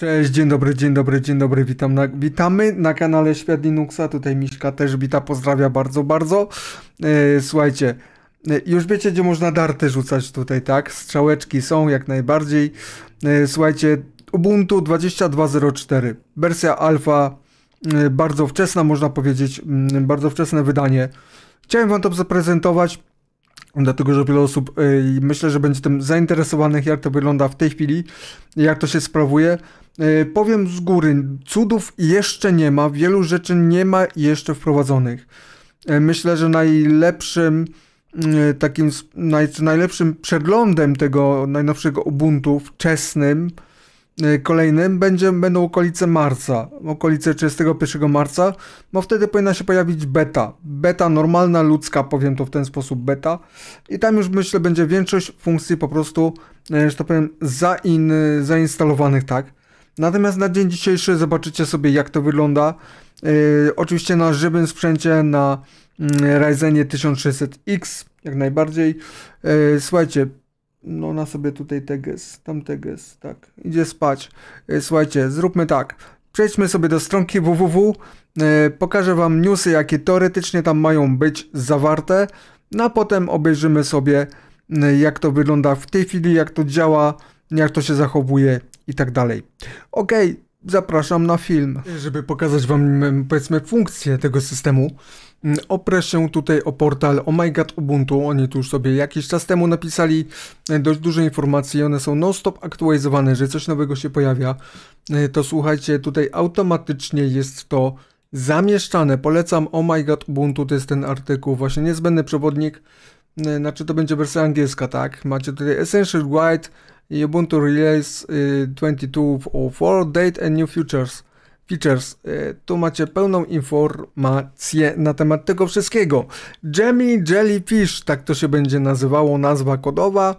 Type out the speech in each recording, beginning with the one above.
Cześć, dzień dobry, dzień dobry, dzień dobry, witam na, witamy na kanale Świat Linuxa, tutaj Miszka też wita, pozdrawia bardzo, bardzo. E, słuchajcie, e, już wiecie gdzie można darty rzucać tutaj, tak? Strzałeczki są jak najbardziej. E, słuchajcie, Ubuntu 22.04, wersja alfa, bardzo wczesna można powiedzieć, mm, bardzo wczesne wydanie. Chciałem wam to zaprezentować, dlatego że wiele osób myślę, że będzie tym zainteresowanych, jak to wygląda w tej chwili, jak to się sprawuje. E, powiem z góry, cudów jeszcze nie ma, wielu rzeczy nie ma jeszcze wprowadzonych. E, myślę, że najlepszym mm, e, takim naj, najlepszym przeglądem tego najnowszego Ubuntu wczesnym kolejnym będzie, będą okolice marca, okolice 31 marca, bo wtedy powinna się pojawić beta. Beta normalna, ludzka, powiem to w ten sposób, beta. I tam już myślę będzie większość funkcji po prostu, że to tak powiem, zain, zainstalowanych, tak. Natomiast na dzień dzisiejszy zobaczycie sobie jak to wygląda. E, oczywiście na żywym sprzęcie, na mm, Ryzenie 1600X jak najbardziej. E, słuchajcie, no na sobie tutaj teges, tam teges, tak, idzie spać. E, słuchajcie, zróbmy tak. Przejdźmy sobie do stronki www. pokażę Wam newsy, jakie teoretycznie tam mają być zawarte. No a potem obejrzymy sobie, jak to wygląda w tej chwili, jak to działa, jak to się zachowuje i tak dalej. Okej, okay, zapraszam na film. Żeby pokazać wam, powiedzmy, funkcję tego systemu, mm, oprę się tutaj o portal Oh My God Ubuntu. Oni tu już sobie jakiś czas temu napisali e, dość duże informacje. One są non-stop aktualizowane, że coś nowego się pojawia. E, to słuchajcie, tutaj automatycznie jest to zamieszczane. Polecam Oh My God Ubuntu, to jest ten artykuł, właśnie niezbędny przewodnik. E, znaczy to będzie wersja angielska, tak? Macie tutaj Essential Guide Ubuntu Release 22.04 y, Date and New Features. Features. Y, tu macie pełną informację na temat tego wszystkiego. Jamie Jellyfish, tak to się będzie nazywało, nazwa kodowa.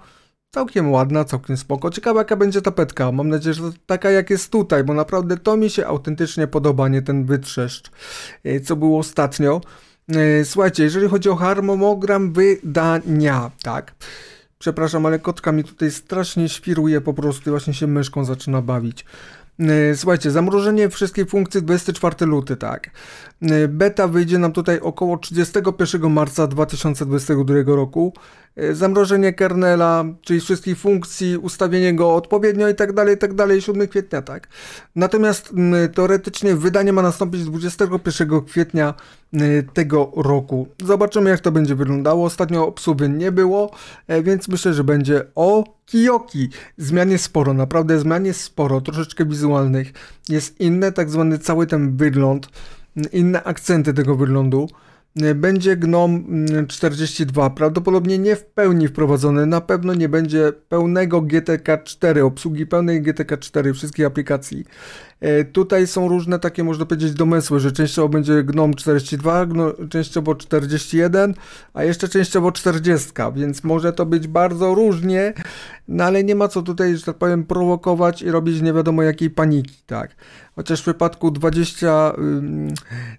Całkiem ładna, całkiem spoko. Ciekawa jaka będzie tapetka. Mam nadzieję, że taka jak jest tutaj, bo naprawdę to mi się autentycznie podoba, nie ten wytrzeszcz, y, co było ostatnio. Słuchajcie, jeżeli chodzi o harmonogram wydania, tak? Przepraszam, ale kotka mi tutaj strasznie świruje po prostu i właśnie się myszką zaczyna bawić. E, słuchajcie, zamrożenie wszystkich funkcji 24 luty, tak. E, beta wyjdzie nam tutaj około 31 marca 2022 roku. E, zamrożenie kernela, czyli wszystkich funkcji, ustawienie go odpowiednio i tak dalej, i tak dalej, 7 kwietnia, tak. Natomiast mm, teoretycznie wydanie ma nastąpić 21 kwietnia Y, tego roku. Zobaczymy jak to będzie wyglądało. Ostatnio obsługi nie było, e, więc myślę, że będzie o Kijoki. Zmian jest sporo, naprawdę zmian jest sporo, troszeczkę wizualnych. Jest inne, tak zwany cały ten wygląd, inne akcenty tego wyglądu e, będzie GNOME mm, 42 prawdopodobnie nie w pełni wprowadzony, na pewno nie będzie pełnego GTK4, obsługi pełnej GTK4 wszystkich aplikacji. E, tutaj są różne takie, można powiedzieć, domysły, że częściowo będzie GNOME 42, gno, częściowo 41, a jeszcze częściowo 40, więc może to być bardzo różnie, no ale nie ma co tutaj, że tak powiem, prowokować i robić nie wiadomo jakiej paniki, tak. Chociaż w przypadku 20,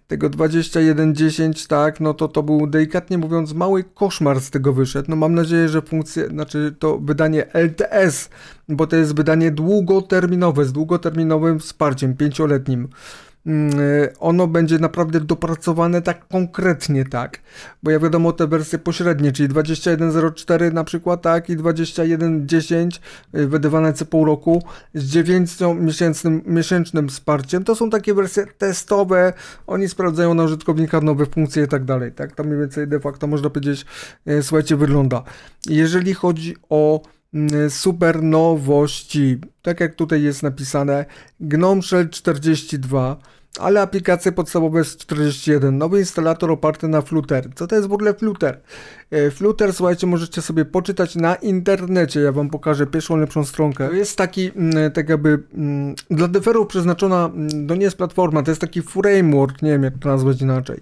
tego 2110, tak, no to to był delikatnie mówiąc mały koszmar z tego wyszedł. No mam nadzieję, że funkcje, znaczy to wydanie LTS bo to jest wydanie długoterminowe, z długoterminowym wsparciem, pięcioletnim. Mm, e, ono będzie naprawdę dopracowane tak konkretnie, tak, bo ja wiadomo te wersje pośrednie, czyli 21.04 na przykład, tak, i 21.10 e, wydawane co pół roku z 9-miesięcznym miesięcznym wsparciem. To są takie wersje testowe, oni sprawdzają na użytkownika nowe funkcje i tak dalej, tak, to mniej więcej de facto można powiedzieć, e, słuchajcie, wygląda. Jeżeli chodzi o Mm, super nowości. Tak jak tutaj jest napisane, GNOME Shell 42, ale aplikacje podstawowe z 41. Nowy instalator oparty na Flutter. Co to jest w ogóle Flutter? E, Flutter, słuchajcie, możecie sobie poczytać na internecie. Ja wam pokażę pierwszą lepszą stronkę. To jest taki, mm, tak jakby, mm, dla deferów przeznaczona, to nie jest platforma, to jest taki framework, nie wiem jak to nazwać inaczej,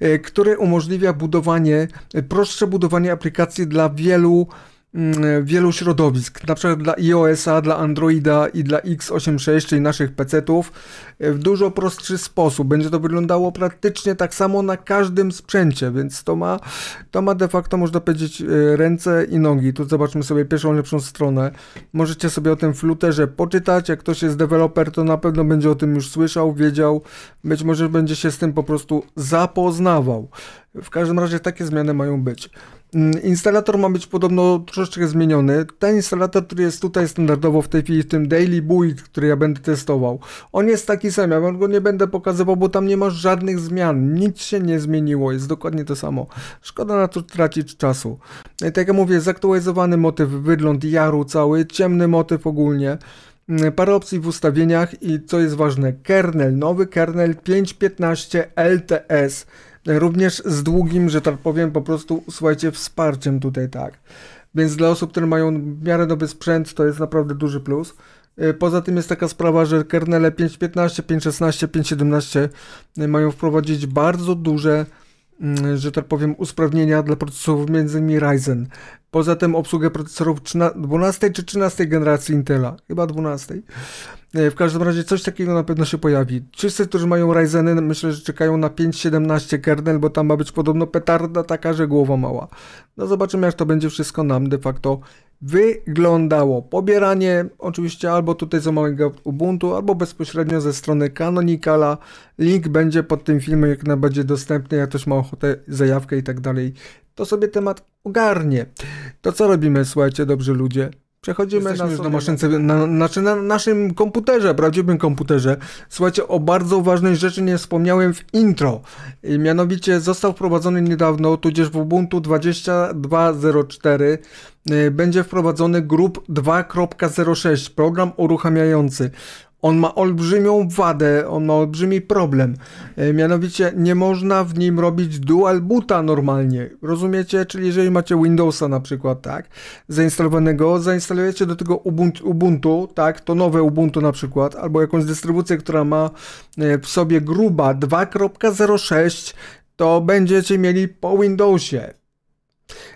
e, który umożliwia budowanie, e, prostsze budowanie aplikacji dla wielu Mm, wielu środowisk, na przykład dla iOS-a, dla Androida i dla x86, czyli naszych PC-ów, e, w dużo prostszy sposób. Będzie to wyglądało praktycznie tak samo na każdym sprzęcie, więc to ma, to ma de facto, można powiedzieć, e, ręce i nogi. Tu zobaczmy sobie pierwszą lepszą stronę. Możecie sobie o tym fluterze poczytać. Jak ktoś jest deweloper, to na pewno będzie o tym już słyszał, wiedział, być może będzie się z tym po prostu zapoznawał. W każdym razie takie zmiany mają być. Mm, instalator ma być podobno troszeczkę zmieniony. Ten instalator, który jest tutaj standardowo w tej chwili, w tym Daily Build, który ja będę testował, on jest taki sam, ja go nie będę pokazywał, bo tam nie ma żadnych zmian, nic się nie zmieniło, jest dokładnie to samo. Szkoda na to tracić czasu. E, tak jak mówię, zaktualizowany motyw, wygląd jaru cały, ciemny motyw ogólnie mm, parę opcji w ustawieniach i co jest ważne, kernel, nowy kernel 5.15 LTS Również z długim, że tak powiem, po prostu słuchajcie, wsparciem tutaj, tak. Więc dla osób, które mają w miarę nowy sprzęt, to jest naprawdę duży plus. E, poza tym jest taka sprawa, że kernele 5.15, 5.16, 5.17 mają wprowadzić bardzo duże, mm, że tak powiem, usprawnienia dla procesorów między innymi Ryzen. Poza tym obsługę procesorów 12 czy 13 generacji Intela, chyba 12. E, w każdym razie coś takiego na pewno się pojawi. Wszyscy, którzy mają Ryzeny, myślę, że czekają na 5.17 kernel, bo tam ma być podobno petarda taka, że głowa mała. No zobaczymy, jak to będzie wszystko nam de facto wyglądało. Pobieranie oczywiście albo tutaj z małego Ubuntu, albo bezpośrednio ze strony Canonicala. Link będzie pod tym filmem jak najbardziej dostępny, jak ktoś ma ochotę, zajawkę i tak dalej, to sobie temat ogarnie. To co robimy, słuchajcie, dobrzy ludzie? Przechodzimy na, już na, maszynce, na, znaczy na naszym komputerze, prawdziwym komputerze. Słuchajcie, o bardzo ważnej rzeczy nie wspomniałem w intro. I y, mianowicie został wprowadzony niedawno, tudzież w Ubuntu 2204 y, będzie wprowadzony grup 2.06, program uruchamiający on ma olbrzymią wadę, on ma olbrzymi problem. E, mianowicie nie można w nim robić dual boota normalnie. Rozumiecie? Czyli jeżeli macie Windowsa na przykład, tak, zainstalowanego, zainstalujecie do tego Ubuntu, tak, to nowe Ubuntu na przykład, albo jakąś dystrybucję, która ma e, w sobie gruba 2.06, to będziecie mieli po Windowsie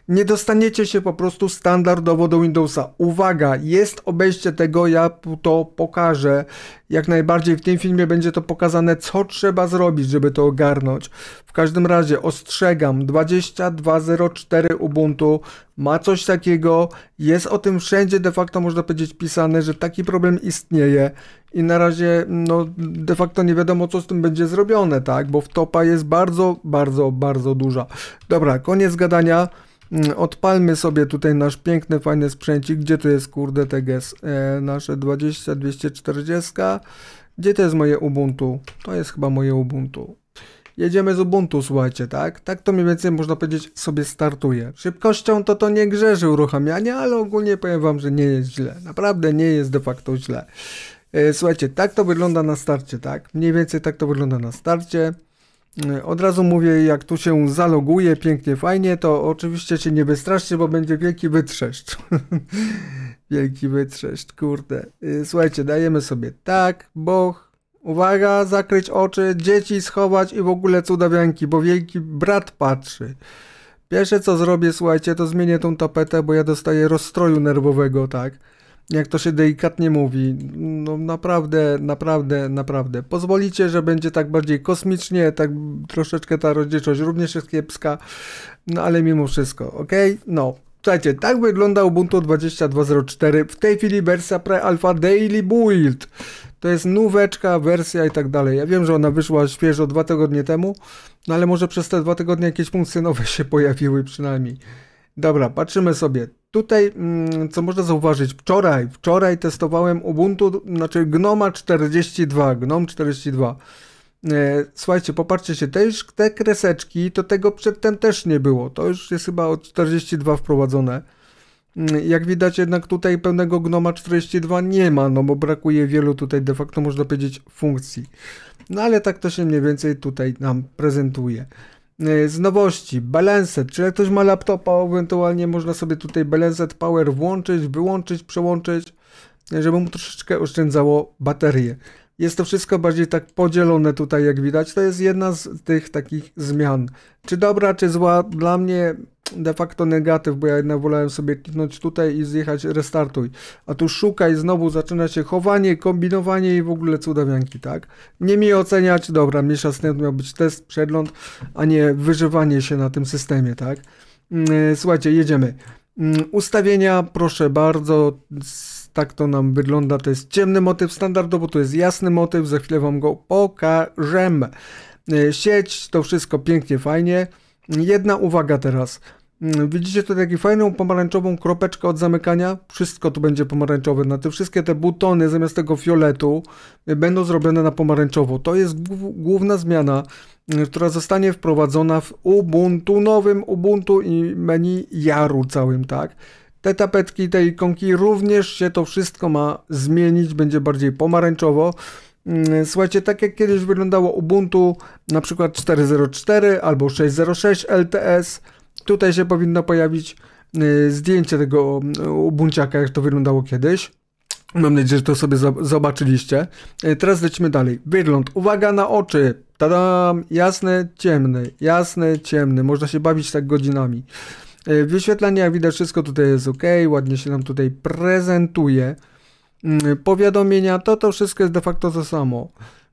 nie dostaniecie się po prostu standardowo do Windowsa. Uwaga, jest obejście tego, ja to pokażę. Jak najbardziej w tym filmie będzie to pokazane, co trzeba zrobić, żeby to ogarnąć. W każdym razie ostrzegam, 2204 Ubuntu ma coś takiego, jest o tym wszędzie de facto można powiedzieć pisane, że taki problem istnieje i na razie no de facto nie wiadomo co z tym będzie zrobione, tak, bo wtopa jest bardzo, bardzo, bardzo duża. Dobra, koniec gadania. Mm, odpalmy sobie tutaj nasz piękny, fajny sprzęcik. Gdzie tu jest, kurde, TGS E, nasze 20, 240. Gdzie to jest moje Ubuntu? To jest chyba moje Ubuntu. Jedziemy z Ubuntu, słuchajcie, tak? Tak to mniej więcej można powiedzieć sobie startuje. Szybkością to to nie grzeży uruchamiania, ale ogólnie powiem wam, że nie jest źle. Naprawdę nie jest de facto źle. E, słuchajcie, tak to wygląda na starcie, tak? Mniej więcej tak to wygląda na starcie. Y, od razu mówię, jak tu się zaloguje pięknie, fajnie, to oczywiście się nie wystraszcie, bo będzie wielki wytrzeszcz. wielki wytrzeszcz, kurde. Y, słuchajcie, dajemy sobie tak, boch. Uwaga, zakryć oczy, dzieci schować i w ogóle cudawianki, bo wielki brat patrzy. Pierwsze co zrobię, słuchajcie, to zmienię tą tapetę, bo ja dostaję rozstroju nerwowego, tak jak to się delikatnie mówi, no naprawdę, naprawdę, naprawdę. Pozwolicie, że będzie tak bardziej kosmicznie, tak troszeczkę ta rozdzielczość również jest kiepska, no ale mimo wszystko, ok? No. Słuchajcie, tak wygląda Ubuntu 22.04, w tej chwili wersja pre-alpha daily build. To jest nóweczka, wersja i tak dalej. Ja wiem, że ona wyszła świeżo dwa tygodnie temu, no ale może przez te dwa tygodnie jakieś funkcje nowe się pojawiły przynajmniej. Dobra, patrzymy sobie. Tutaj, mm, co można zauważyć, wczoraj, wczoraj testowałem Ubuntu, znaczy Gnoma 42, Gnom 42. E, słuchajcie, popatrzcie się, te, te kreseczki, to tego przedtem też nie było. To już jest chyba od 42 wprowadzone. Mm, jak widać jednak tutaj pełnego Gnoma 42 nie ma, no bo brakuje wielu tutaj de facto można powiedzieć funkcji. No ale tak to się mniej więcej tutaj nam prezentuje. Y, z nowości Balanced, czy jak ktoś ma laptopa, ewentualnie można sobie tutaj Balanced Power włączyć, wyłączyć, przełączyć, żeby mu troszeczkę oszczędzało baterię. Jest to wszystko bardziej tak podzielone tutaj, jak widać. To jest jedna z tych takich zmian. Czy dobra, czy zła, dla mnie de facto negatyw, bo ja jednak wolałem sobie kliknąć tutaj i zjechać restartuj. A tu szukaj, znowu zaczyna się chowanie, kombinowanie i w ogóle cudawianki, tak? Nie mi oceniać, dobra, mniejsza z miał być test, przegląd, a nie wyżywanie się na tym systemie, tak? Mm, słuchajcie, jedziemy. Mm, ustawienia, proszę bardzo, tak to nam wygląda. To jest ciemny motyw standardowo, to jest jasny motyw, za chwilę Wam go pokażę. E, sieć, to wszystko pięknie, fajnie. Jedna uwaga teraz. Mm, widzicie tutaj taką fajną pomarańczową kropeczkę od zamykania? Wszystko tu będzie pomarańczowe. Na te wszystkie te butony zamiast tego fioletu y, będą zrobione na pomarańczowo. To jest główna zmiana, y, która zostanie wprowadzona w Ubuntu nowym Ubuntu i menu Jaru całym, tak? Te tapetki, te ikonki, również się to wszystko ma zmienić, będzie bardziej pomarańczowo. Mm, słuchajcie, tak jak kiedyś wyglądało Ubuntu, na przykład 4.04 albo 6.06 LTS, Tutaj się powinno pojawić y, zdjęcie tego y, bunciaka, jak to wyglądało kiedyś. Mam nadzieję, że to sobie zobaczyliście. Y, teraz lecimy dalej. Wygląd. Uwaga na oczy. Tadam. Jasne, ciemne, jasne, ciemny. Można się bawić tak godzinami. Wyświetlanie, jak widać, wszystko tutaj jest ok. Ładnie się nam tutaj prezentuje. Mm, powiadomienia. To to wszystko jest de facto to samo.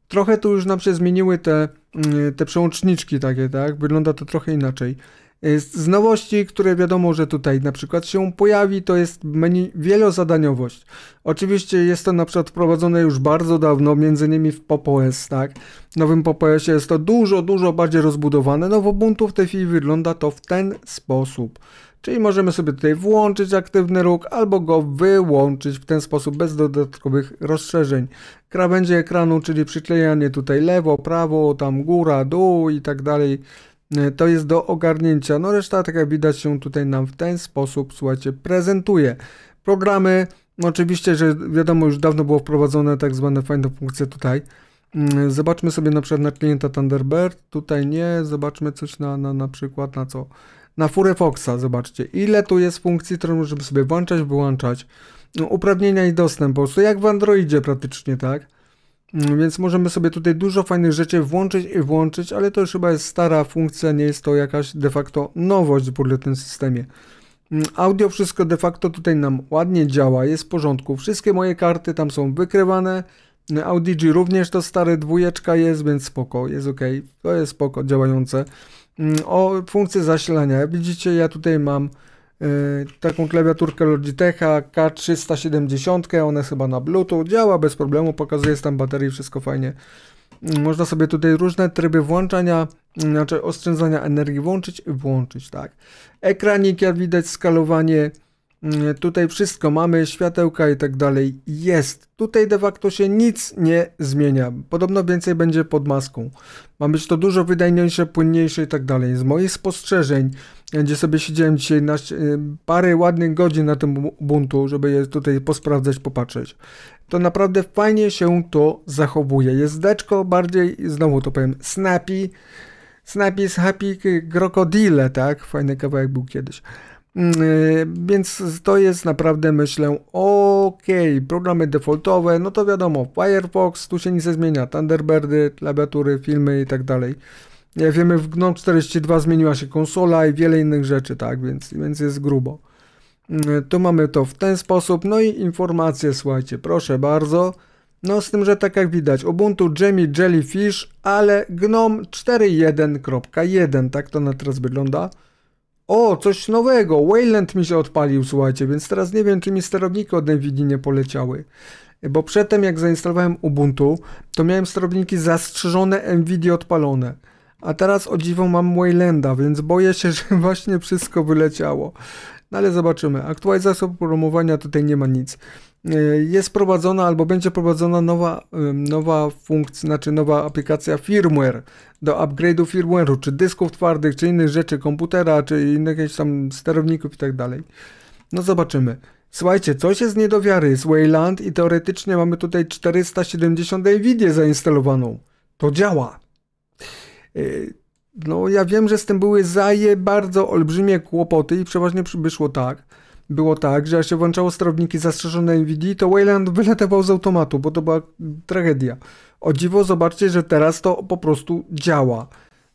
Trochę tu już nam się zmieniły te, mm, te przełączniczki takie, tak? Wygląda to trochę inaczej. Y, z nowości, które wiadomo, że tutaj na przykład się pojawi, to jest menu wielozadaniowość. Oczywiście jest to na przykład wprowadzone już bardzo dawno, między innymi w PopOS, tak? W nowym PopOS jest to dużo, dużo bardziej rozbudowane. No w Ubuntu w tej chwili wygląda to w ten sposób. Czyli możemy sobie tutaj włączyć aktywny ruch albo go wyłączyć w ten sposób bez dodatkowych rozszerzeń. Krawędzie ekranu, czyli przyklejanie tutaj lewo, prawo, tam góra, dół i tak dalej E, to jest do ogarnięcia. No reszta, tak jak widać, się tutaj nam w ten sposób, słuchajcie, prezentuje. Programy, no oczywiście, że wiadomo, już dawno było wprowadzone tak zwane fajne funkcje tutaj. Mm, zobaczmy sobie na przykład na klienta Thunderbird, tutaj nie, zobaczmy coś na, na, na przykład na co? Na furę Foxa, zobaczcie, ile tu jest funkcji, które możemy sobie włączać, wyłączać. No, uprawnienia i dostęp, po prostu jak w Androidzie praktycznie, tak? Mm, więc możemy sobie tutaj dużo fajnych rzeczy włączyć i włączyć, ale to już chyba jest stara funkcja, nie jest to jakaś de facto nowość w ogóle w tym systemie. Mm, audio wszystko de facto tutaj nam ładnie działa, jest w porządku. Wszystkie moje karty tam są wykrywane. Mm, Audigi również to stare dwójeczka jest, więc spoko, jest ok. To jest spoko, działające. O funkcję zasilania. Widzicie, ja tutaj mam Y, taką klawiaturkę Logitecha K370, ona jest chyba na Bluetooth, działa bez problemu, pokazuje stan baterii, wszystko fajnie. Mm, można sobie tutaj różne tryby włączania, mm, znaczy oszczędzania energii włączyć i włączyć, tak. Ekranik jak widać, skalowanie, Mm, tutaj wszystko mamy, światełka i tak dalej jest. Tutaj de facto się nic nie zmienia. Podobno więcej będzie pod maską. Ma być to dużo wydajniejsze, płynniejsze i tak dalej. Z moich spostrzeżeń, gdzie sobie siedziałem dzisiaj na, y, parę ładnych godzin na tym buntu, żeby je tutaj posprawdzać, popatrzeć, to naprawdę fajnie się to zachowuje. Jest deczko bardziej, znowu to powiem, snappy, snappy, Happy Krokodile, tak? Fajny kawałek był kiedyś. Mm, y, więc to jest naprawdę, myślę, ok. Programy defaultowe, no to wiadomo, Firefox, tu się nic nie zmienia, Thunderbirdy, klawiatury, filmy i tak dalej. Jak wiemy, w GNOME 42 zmieniła się konsola i wiele innych rzeczy, tak, więc, więc jest grubo. Mm, tu mamy to w ten sposób, no i informacje, słuchajcie, proszę bardzo. No z tym, że tak jak widać, Ubuntu Jamie Jellyfish, ale GNOME 4.1.1, tak to na teraz wygląda. O, coś nowego! Wayland mi się odpalił, słuchajcie, więc teraz nie wiem, czy mi sterowniki od NVIDII nie poleciały. Bo przedtem, jak zainstalowałem Ubuntu, to miałem sterowniki zastrzeżone, NVIDII odpalone. A teraz o dziwo mam Waylanda, więc boję się, że właśnie wszystko wyleciało. No ale zobaczymy. Aktualizacja promowania tutaj nie ma nic. E, jest prowadzona albo będzie prowadzona nowa, nowa funkcja, znaczy nowa aplikacja firmware do upgrade'u firmware'u, czy dysków twardych, czy innych rzeczy, komputera, czy innych jakichś tam sterowników i tak dalej. No zobaczymy. Słuchajcie, coś jest niedowiary z Wayland i teoretycznie mamy tutaj 470 Nvidia zainstalowaną. To działa. E, no ja wiem, że z tym były zaje bardzo olbrzymie kłopoty i przeważnie wyszło tak, było tak, że jak się włączało sterowniki zastrzeżone NVIDII, to Wayland wylatywał z automatu, bo to była tragedia. O dziwo, zobaczcie, że teraz to po prostu działa.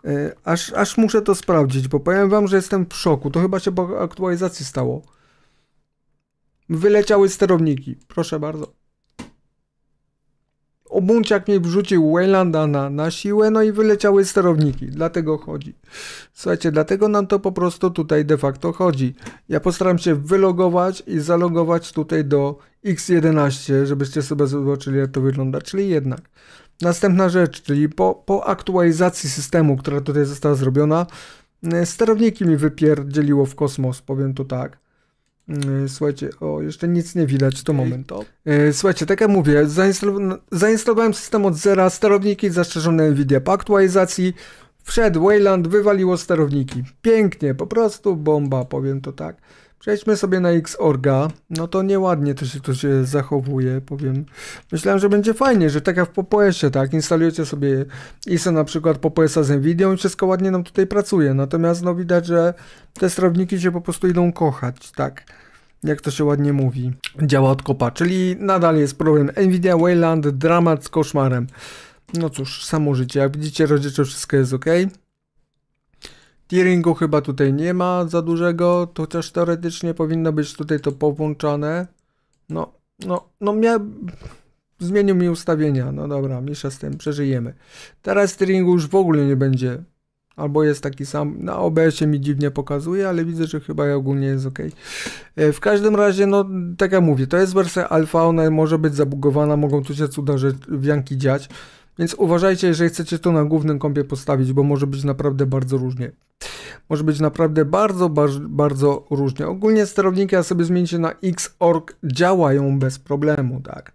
E, aż, aż muszę to sprawdzić, bo powiem wam, że jestem w szoku. To chyba się po aktualizacji stało. Wyleciały sterowniki. Proszę bardzo. Obunciak mi wrzucił Waylanda na, na siłę, no i wyleciały sterowniki. Dlatego chodzi. Słuchajcie, dlatego nam to po prostu tutaj de facto chodzi. Ja postaram się wylogować i zalogować tutaj do X11, żebyście sobie zobaczyli jak to wygląda, czyli jednak. Następna rzecz, czyli po, po aktualizacji systemu, która tutaj została zrobiona, e, sterowniki mi wypierdzieliło w kosmos, powiem to tak. Mm, słuchajcie, o, jeszcze nic nie widać, to moment. E, słuchajcie, tak jak mówię, zainstalowałem system od zera, sterowniki zastrzeżone NVIDIA po aktualizacji, wszedł Wayland, wywaliło sterowniki. Pięknie, po prostu bomba, powiem to tak. Przejdźmy sobie na Xorga. No to nieładnie to się to się zachowuje, powiem. Myślałem, że będzie fajnie, że tak jak w Popoesie, tak? Instalujecie sobie ISO na przykład Popoesa z Nvidia i wszystko ładnie nam tutaj pracuje. Natomiast no widać, że te sterowniki się po prostu idą kochać, tak? Jak to się ładnie mówi. Działa od kopa, czyli nadal jest problem. Nvidia Wayland, dramat z koszmarem. No cóż, samo życie. Jak widzicie, rodzicze, wszystko jest ok. Steeringu chyba tutaj nie ma za dużego, chociaż teoretycznie powinno być tutaj to powłączane. No, no, no mia... Zmienił mi ustawienia, no dobra, miesza z tym, przeżyjemy. Teraz steeringu już w ogóle nie będzie. Albo jest taki sam, na OBS-ie mi dziwnie pokazuje, ale widzę, że chyba ogólnie jest ok. E, w każdym razie, no tak jak mówię, to jest wersja alfa, ona może być zabugowana, mogą tu się cuda wianki dziać. Więc uważajcie, jeżeli chcecie to na głównym kąpie postawić, bo może być naprawdę bardzo różnie. Może być naprawdę bardzo, bardzo, bardzo różnie. Ogólnie sterowniki, ja sobie zmienicie na Xorg, działają bez problemu, tak.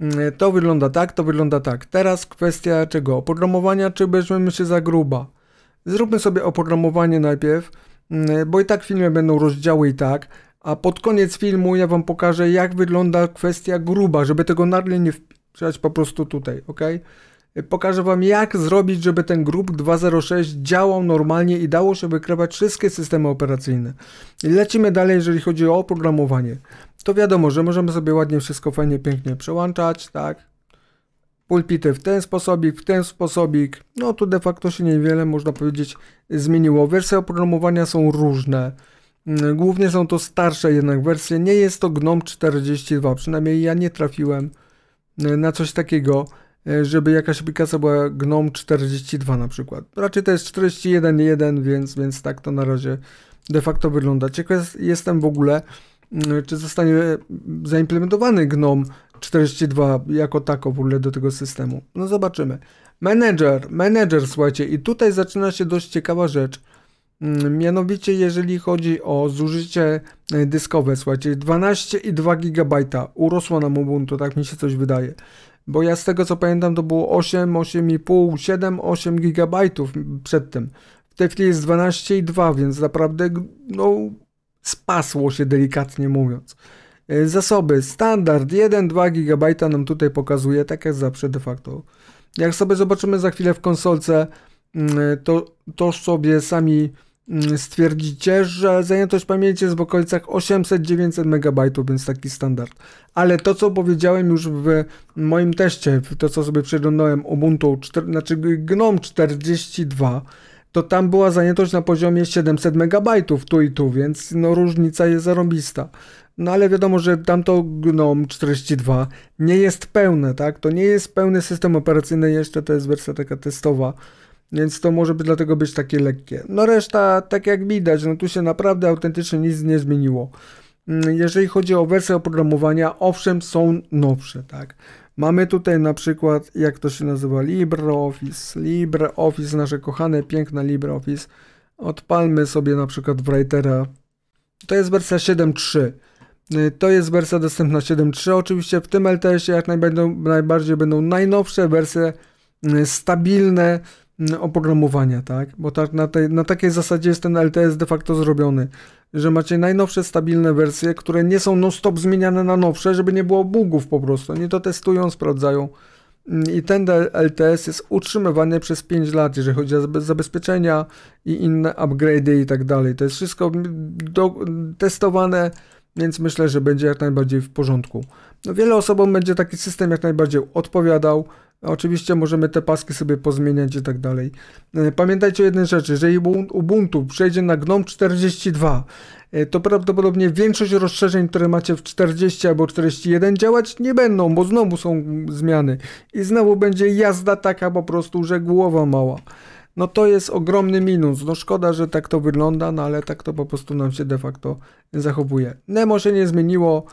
Mm, to wygląda tak, to wygląda tak. Teraz kwestia czego? Oprogramowania, czy weźmiemy się za gruba? Zróbmy sobie oprogramowanie najpierw, mm, bo i tak w filmie będą rozdziały i tak, a pod koniec filmu ja wam pokażę, jak wygląda kwestia gruba, żeby tego nagle nie, Trzeba po prostu tutaj, ok? Pokażę Wam jak zrobić, żeby ten grup 206 działał normalnie i dało się wykrywać wszystkie systemy operacyjne. Lecimy dalej, jeżeli chodzi o oprogramowanie. To wiadomo, że możemy sobie ładnie wszystko fajnie, pięknie przełączać, tak? Pulpity w ten sposobik, w ten sposobik. No tu de facto się niewiele, można powiedzieć, zmieniło. Wersje oprogramowania są różne. Mm, głównie są to starsze jednak wersje. Nie jest to GNOME 42, przynajmniej ja nie trafiłem E, na coś takiego, e, żeby jakaś aplikacja była GNOME 42 na przykład. Raczej to jest 41.1, więc, więc tak to na razie de facto wygląda. Ciekaw jestem w ogóle, mm, czy zostanie zaimplementowany GNOME 42 jako tako w ogóle do tego systemu. No zobaczymy. Manager, manager słuchajcie i tutaj zaczyna się dość ciekawa rzecz. Mm, mianowicie, jeżeli chodzi o zużycie e, dyskowe, słuchajcie, 12,2 GB urosło nam Ubuntu, tak mi się coś wydaje. Bo ja z tego co pamiętam to było 8, 8,5, 7, 8 GB przedtem. W tej chwili jest 12,2, więc naprawdę no, spasło się delikatnie mówiąc. E, zasoby standard 1,2 GB nam tutaj pokazuje, tak jak zawsze de facto. Jak sobie zobaczymy za chwilę w konsolce, mm, e, to, to sobie sami Mm, stwierdzicie, że zajętość pamięci jest w okolicach 800-900 MB, więc taki standard. Ale to, co powiedziałem już w moim teście, to co sobie przeglądałem Ubuntu, znaczy GNOME 42, to tam była zajętość na poziomie 700 MB tu i tu, więc no różnica jest zarobista. No ale wiadomo, że tamto GNOME 42 nie jest pełne, tak? To nie jest pełny system operacyjny jeszcze, to jest wersja taka testowa więc to może być dlatego być takie lekkie. No reszta, tak jak widać, no tu się naprawdę autentycznie nic nie zmieniło. Mm, jeżeli chodzi o wersje oprogramowania, owszem, są nowsze, tak. Mamy tutaj na przykład, jak to się nazywa, LibreOffice, LibreOffice, nasze kochane, piękne LibreOffice. Odpalmy sobie na przykład Writera. To jest wersja 7.3. Y, to jest wersja dostępna 7.3. Oczywiście w tym LTS-ie jak najbardziej będą najnowsze wersje y, stabilne, oprogramowania, tak? Bo tak na, tej, na takiej zasadzie jest ten LTS de facto zrobiony, że macie najnowsze stabilne wersje, które nie są non-stop zmieniane na nowsze, żeby nie było bugów po prostu. Oni to testują, sprawdzają. Mm, I ten LTS jest utrzymywany przez 5 lat, jeżeli chodzi o zabezpieczenia i inne upgrade'y i tak dalej. To jest wszystko do, testowane, więc myślę, że będzie jak najbardziej w porządku. No, wiele osobom będzie taki system jak najbardziej odpowiadał. Oczywiście możemy te paski sobie pozmieniać i tak dalej. E, pamiętajcie o jednej rzeczy, jeżeli Ubuntu przejdzie na GNOME 42, e, to prawdopodobnie większość rozszerzeń, które macie w 40 albo 41 działać nie będą, bo znowu są zmiany. I znowu będzie jazda taka po prostu, że głowa mała. No to jest ogromny minus. No szkoda, że tak to wygląda, no ale tak to po prostu nam się de facto zachowuje. Nemo się nie zmieniło,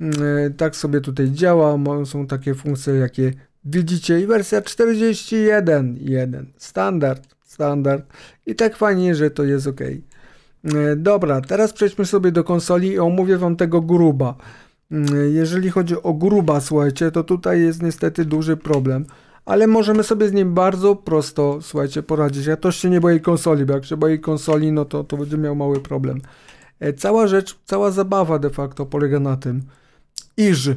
mm, e, tak sobie tutaj działa, są takie funkcje, jakie Widzicie i wersja 41.1. Standard, standard. I tak fajnie, że to jest ok. E, dobra, teraz przejdźmy sobie do konsoli i omówię wam tego gruba. E, jeżeli chodzi o gruba, słuchajcie, to tutaj jest niestety duży problem. Ale możemy sobie z nim bardzo prosto, słuchajcie, poradzić. Ja też się nie boję konsoli, bo jak się boję konsoli, no to, to będzie miał mały problem. E, cała rzecz, cała zabawa de facto polega na tym, iż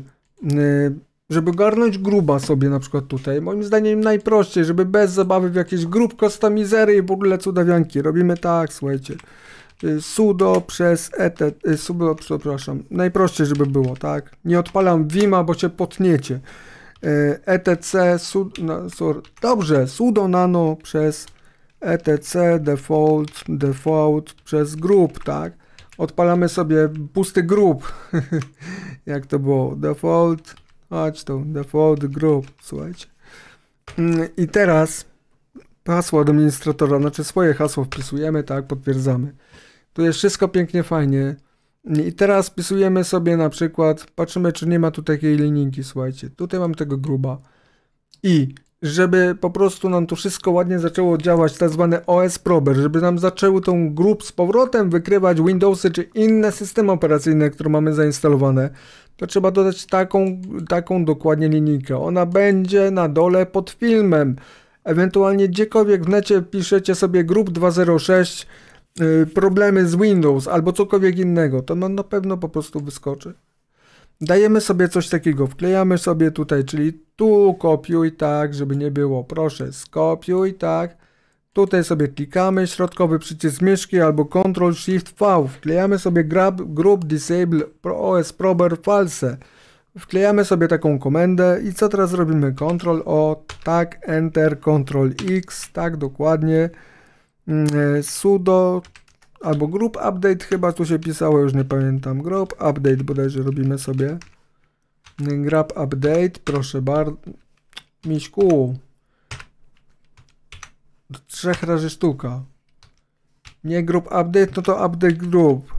żeby garnąć gruba sobie na przykład tutaj, moim zdaniem najprościej, żeby bez zabawy w jakieś grób kostomizery i w ogóle cudawianki. Robimy tak, słuchajcie, y, sudo przez etet, y, sudo, przepraszam, najprościej, żeby było, tak? Nie odpalam wima, bo się potniecie. Y, etc, sud, no, sorry. dobrze, sudo nano przez etc, default, default przez grób, tak? Odpalamy sobie pusty grób, jak to było, default, Chodź tu, default group, słuchajcie. Mm, I teraz hasło administratora, znaczy swoje hasło wpisujemy, tak, potwierdzamy. Tu jest wszystko pięknie, fajnie. I teraz wpisujemy sobie na przykład, patrzymy czy nie ma tu takiej linijki, słuchajcie. Tutaj mam tego gruba. I żeby po prostu nam to wszystko ładnie zaczęło działać, tak zwane OS Prober, żeby nam zaczęły tą grup z powrotem wykrywać Windowsy czy inne systemy operacyjne, które mamy zainstalowane, to trzeba dodać taką, taką dokładnie linijkę. Ona będzie na dole pod filmem. Ewentualnie gdziekolwiek w necie piszecie sobie grup 206, y, problemy z Windows albo cokolwiek innego, to no, na pewno po prostu wyskoczy. Dajemy sobie coś takiego, wklejamy sobie tutaj, czyli tu kopiuj tak, żeby nie było, proszę, skopiuj tak. Tutaj sobie klikamy, środkowy przycisk myszki albo Ctrl Shift V. Wklejamy sobie grab, group disable OS prober false. Wklejamy sobie taką komendę i co teraz robimy? Ctrl O, tak, Enter, Ctrl X, tak dokładnie. Mm, e, sudo albo group update chyba tu się pisało, już nie pamiętam. Group update bodajże robimy sobie. Grab update, proszę bardzo. Miśku. Do trzech razy sztuka. Nie group update, no to update group.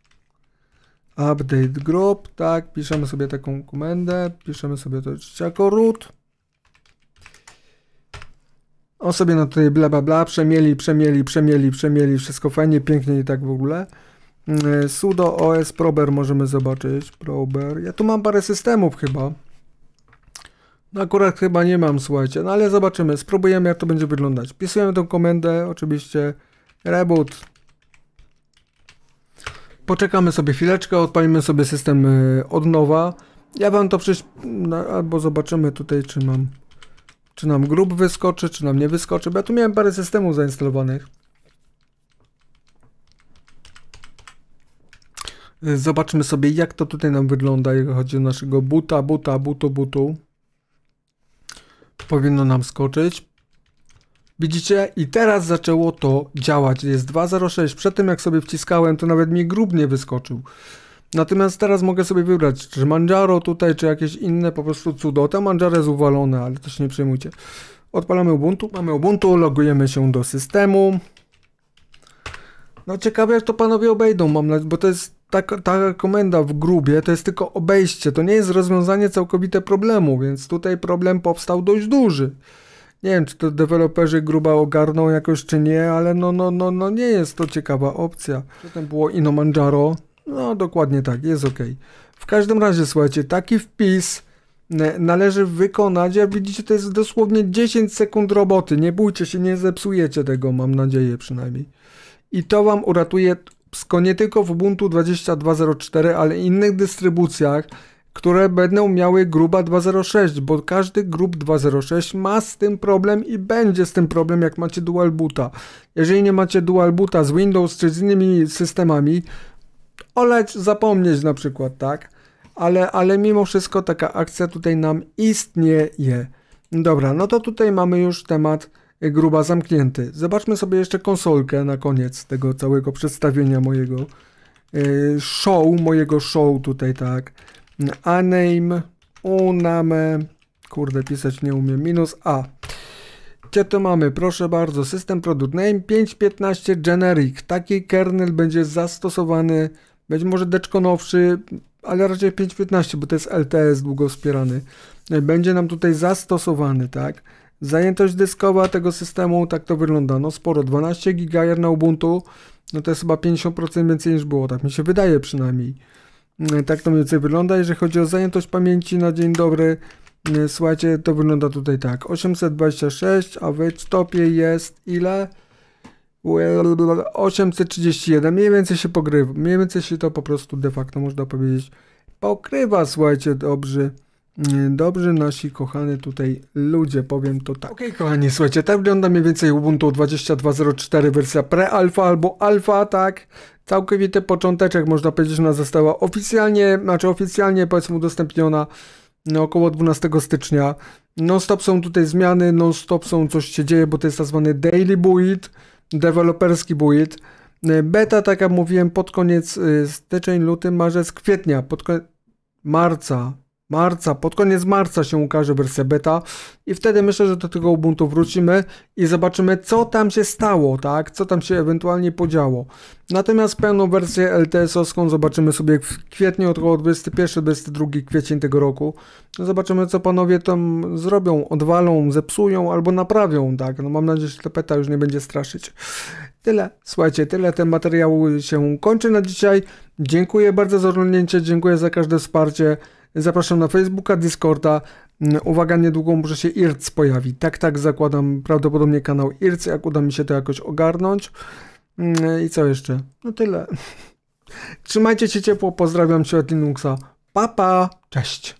update group, tak, piszemy sobie taką komendę, piszemy sobie to jako root. On sobie no tutaj bla bla bla, przemieli, przemieli, przemieli, przemieli, wszystko fajnie, pięknie i tak w ogóle. E, Sudo OS Prober możemy zobaczyć. Prober. Ja tu mam parę systemów chyba. No akurat chyba nie mam, słuchajcie, no ale zobaczymy, spróbujemy jak to będzie wyglądać. Wpisujemy tą komendę, oczywiście reboot. Poczekamy sobie chwileczkę, odpalimy sobie system e, od nowa. Ja wam to przyś... No, albo zobaczymy tutaj, czy mam czy nam grób wyskoczy, czy nam nie wyskoczy, bo ja tu miałem parę systemów zainstalowanych. Zobaczmy sobie, jak to tutaj nam wygląda, jeżeli chodzi o naszego buta, buta, butu, butu. Powinno nam skoczyć. Widzicie? I teraz zaczęło to działać. Jest 2.06. Przed tym, jak sobie wciskałem, to nawet mi grób nie wyskoczył. Natomiast teraz mogę sobie wybrać, czy Manjaro tutaj, czy jakieś inne po prostu cudo. Ten Manjaro jest uwalone, ale też nie przejmujcie. Odpalamy Ubuntu, mamy Ubuntu, logujemy się do systemu. No ciekawe jak to panowie obejdą, mam nadzieję, bo to jest ta, ta komenda w grubie, to jest tylko obejście, to nie jest rozwiązanie całkowite problemu, więc tutaj problem powstał dość duży. Nie wiem, czy to deweloperzy gruba ogarną jakoś, czy nie, ale no, no, no, no nie jest to ciekawa opcja. Potem było Ino Manjaro, no, dokładnie tak, jest ok. W każdym razie, słuchajcie, taki wpis e, należy wykonać. Jak widzicie, to jest dosłownie 10 sekund roboty. Nie bójcie się, nie zepsujecie tego, mam nadzieję przynajmniej. I to Wam uratuje psko nie tylko w Ubuntu 22.04, ale innych dystrybucjach, które będą miały gruba 2.06, bo każdy grub 2.06 ma z tym problem i będzie z tym problem, jak macie dual boota. Jeżeli nie macie dual boota z Windows czy z innymi systemami, oleć, zapomnieć na przykład, tak? Ale, ale mimo wszystko taka akcja tutaj nam istnieje. Dobra, no to tutaj mamy już temat y, gruba zamknięty. Zobaczmy sobie jeszcze konsolkę na koniec tego całego przedstawienia mojego y, show, mojego show tutaj, tak. Aname, uname, kurde, pisać nie umiem, minus A. Gdzie to mamy? Proszę bardzo, system product name 5.15 generic. Taki kernel będzie zastosowany być może deczko nowszy, ale raczej 5.15, bo to jest LTS długo wspierany. E, będzie nam tutaj zastosowany, tak? Zajętość dyskowa tego systemu, tak to wygląda, no sporo, 12 GB na Ubuntu, no to jest chyba 50% więcej niż było, tak mi się wydaje przynajmniej. E, tak to mniej więcej wygląda, jeżeli chodzi o zajętość pamięci na dzień dobry, e, słuchajcie, to wygląda tutaj tak, 826, a w stopie jest ile? 831, mniej więcej się pogrywa, mniej więcej się to po prostu de facto można powiedzieć pokrywa, słuchajcie, dobrzy, mm, dobrzy nasi kochani tutaj ludzie, powiem to tak. Okej, okay, kochani, słuchajcie, tak wygląda mniej więcej Ubuntu 22.04 wersja pre-alfa albo alfa, tak, całkowity począteczek, można powiedzieć, ona została oficjalnie, znaczy oficjalnie, powiedzmy, udostępniona no, około 12 stycznia. Non-stop są tutaj zmiany, non-stop są, coś się dzieje, bo to jest tak zwany daily build, deweloperski build. Y, beta, tak jak mówiłem, pod koniec y, styczeń, luty, marzec, kwietnia, pod koniec marca, marca, pod koniec marca się ukaże wersja beta i wtedy myślę, że do tego Ubuntu wrócimy i zobaczymy co tam się stało, tak, co tam się ewentualnie podziało. Natomiast pełną wersję LTS-owską zobaczymy sobie w kwietniu, około 21-22 kwiecień tego roku. Zobaczymy co panowie tam zrobią, odwalą, zepsują albo naprawią, tak, no mam nadzieję, że ta beta już nie będzie straszyć. Tyle, słuchajcie, tyle ten materiał się kończy na dzisiaj. Dziękuję bardzo za oglądnięcie, dziękuję za każde wsparcie. Zapraszam na Facebooka, Discorda. Mm, Uwaga, niedługo może się IRC pojawi. Tak, tak, zakładam prawdopodobnie kanał IRC, jak uda mi się to jakoś ogarnąć. Mm, I co jeszcze? No tyle. Trzymajcie się ciepło, pozdrawiam się od Linuxa. Pa, pa, cześć.